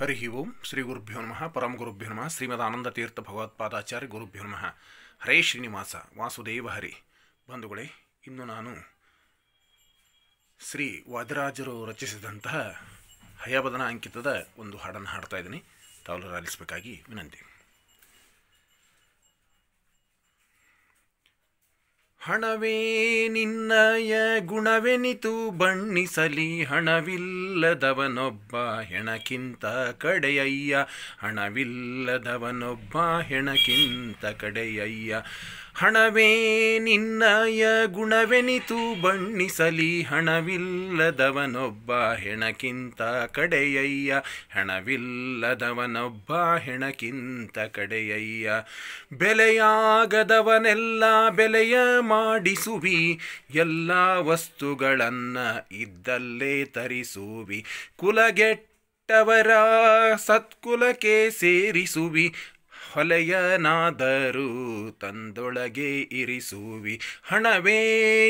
ಹರಿ ಓಂ ಶ್ರೀ ಗುರುಭ್ಯೋ ನಮಃ ಪರಮ ಗುರುಭ್ಯೋ ನಮಃ ಶ್ರೀಮದ್ ಆನಂದ ತೀರ್ಥ ಭಗವತ್ಪಾದಾಚಾರ್ಯ ಗುರುಭ್ಯೋ ನಮಃ ಹರೇ ಶ್ರೀನಿವಾಸ ವಾಸುದೇವ ಹರಿ ಬಂಧುಗಳೇ ಇನ್ನು ನಾನು ಶ್ರೀ ವಾದಿರಾಜರು ರಚಿಸಿದಂತಹ ಹಯಬದನ ಅಂಕಿತದ ಒಂದು ಹಾಡನ್ನು ಹಾಡ್ತಾ ಇದ್ದೀನಿ ತಾವೆಲ್ಲರೂ ವಿನಂತಿ ಹಣವೇ ನಿನ್ನಯ ಗುಣವೆನಿತು ಬಣ್ಣಿಸಲಿ ಹಣವಿಲ್ಲದವನೊಬ್ಬ ಹೆಣಕ್ಕಿಂತ ಕಡೆಯಯ್ಯ ಹಣವಿಲ್ಲದವನೊಬ್ಬ ಹೆಣಕ್ಕಿಂತ ಕಡೆಯಯ್ಯ ಹಣವೇ ನಿನ್ನಯ ಗುಣವೆನಿತು ಬಣ್ಣಿಸಲಿ ಹಣವಿಲ್ಲದವನೊಬ್ಬ ಹೆಣಕ್ಕಿಂತ ಕಡೆಯಯ್ಯ ಹಣವಿಲ್ಲದವನೊಬ್ಬ ಹೆಣಕ್ಕಿಂತ ಕಡೆಯಯ್ಯ ಬೆಲೆಯಾಗದವನೆಲ್ಲ ಬೆಲೆಯ ಮಾಡಿಸುವಿ ಎಲ್ಲ ವಸ್ತುಗಳನ್ನು ಇದ್ದಲ್ಲೇ ತರಿಸುವಿ ಕುಲಗೆಟ್ಟವರ ಸತ್ಕುಲಕ್ಕೆ ಸೇರಿಸುವಿ ಹೊಲೆಯನಾದರೂ ತಂದೊಳಗೆ ಇರಿಸುವಿ ಹಣವೇ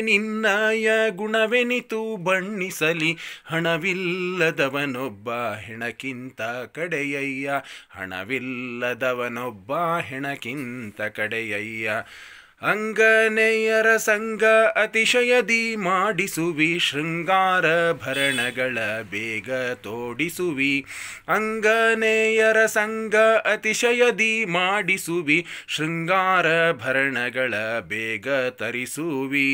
ನಿನ್ನಯ ಗುಣವೆನಿತು ಬಣ್ಣಿಸಲಿ ಹಣವಿಲ್ಲದವನೊಬ್ಬ ಹೆಣಕ್ಕಿಂತ ಕಡೆಯಯ್ಯ ಹಣವಿಲ್ಲದವನೊಬ್ಬ ಹೆಣಕ್ಕಿಂತ ಕಡೆಯಯ್ಯ ಅಂಗನೆಯರ ಸಂಘ ಅತಿಶಯದಿ ಮಾಡಿಸುವಿ ಶೃಂಗಾರ ಭರಣಗಳ ಬೇಗ ತೋಡಿಸುವಿ ಅಂಗನೆಯರ ಸಂಘ ಅತಿಶಯದಿ ಮಾಡಿಸುವಿ ಶೃಂಗಾರ ಭರಣಗಳ ಬೇಗ ತರಿಸುವಿ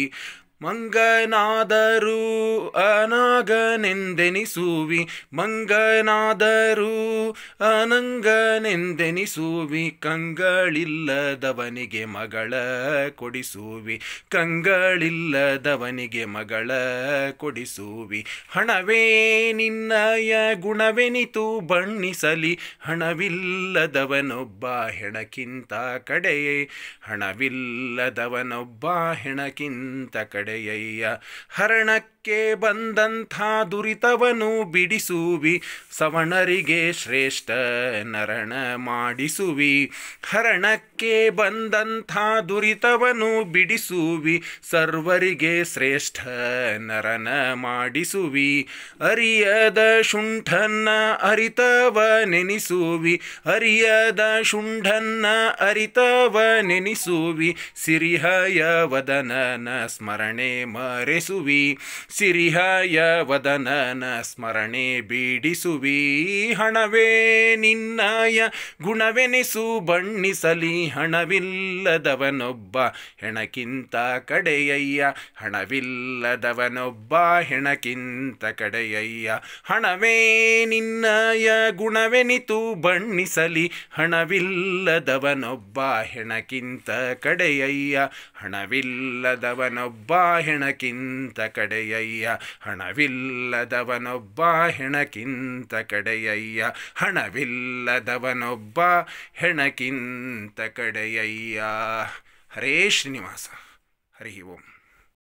ಮಂಗನಾದರೂ ಅನಾಗನೆಂದೆನಿಸುವಿ ಮಂಗನಾದರೂ ಅನಂಗನೆಂದೆನಿಸುವಿ ಕಂಗಳಿಲ್ಲದವನಿಗೆ ಮಗಳ ಕೊಡಿಸುವಿ ಕಂಗಳಿಲ್ಲದವನಿಗೆ ಮಗಳ ಕೊಡಿಸುವಿ ಹಣವೇ ನಿನ್ನಯ ಗುಣವೆನಿತು ಬಣ್ಣಿಸಲಿ ಹಣವಿಲ್ಲದವನೊಬ್ಬ ಹೆಣಕ್ಕಿಂತ ಕಡೆಯೇ ಹಣವಿಲ್ಲದವನೊಬ್ಬ ಹೆಣಕ್ಕಿಂತ ಕಡೆ ಹರಡೆಯಯ್ಯ ಹರಣ ಕ್ಕೆ ಬಂದಂಥ ದುರಿತವನು ಬಿಡಿಸುವಿ ಸವಣರಿಗೆ ಶ್ರೇಷ್ಠ ನರಣ ಮಾಡಿಸುವಿ ಹರಣಕ್ಕೆ ಬಂದಂಥ ದುರಿತವನು ಬಿಡಿಸುವಿ ಸರ್ವರಿಗೆ ಶ್ರೇಷ್ಠ ನರನ ಮಾಡಿಸುವಿ ಅರಿಯದ ಶುಂಠನ್ನ ಅರಿತವ ನೆನಿಸುವಿ ಅರಿಯದ ಶುಂಠನ್ನ ಅರಿತವ ನೆನಿಸುವಿ ಸಿರಿಹಯ ವದನನ ಸ್ಮರಣೆ ಮರೆಸುವಿ ಸಿರಿಹಾಯ ವದನನ ಸ್ಮರಣೆ ಬೀಡಿಸುವಿ ಹಣವೇ ನಿನ್ನಯ ಗುಣವೆನಿಸು ಬಣ್ಣಿಸಲಿ ಹಣವಿಲ್ಲದವನೊಬ್ಬ ಹೆಣಕ್ಕಿಂತ ಕಡೆಯಯ್ಯ ಹಣವಿಲ್ಲದವನೊಬ್ಬ ಹೆಣಕ್ಕಿಂತ ಕಡೆಯಯ್ಯ ಹಣವೇ ನಿನ್ನಯ ಗುಣವೆನಿತು ಬಣ್ಣಿಸಲಿ ಹಣವಿಲ್ಲದವನೊಬ್ಬ ಹೆಣಕ್ಕಿಂತ ಕಡೆಯಯ್ಯ ಹಣವಿಲ್ಲದವನೊಬ್ಬ ಹೆಣಕ್ಕಿಂತ ಕಡೆಯಯ್ಯ ಕಡೆಯಯ್ಯ ಹಣವಿಲ್ಲದವನೊಬ್ಬ ಹೆಣಕ್ಕಿಂತ ಕಡೆಯಯ್ಯ ಹಣವಿಲ್ಲದವನೊಬ್ಬ ಹೆಣಕ್ಕಿಂತ ಕಡೆಯಯ್ಯ ಹರೇ ಶ್ರೀನಿವಾಸ ಹರಿ ಓಂ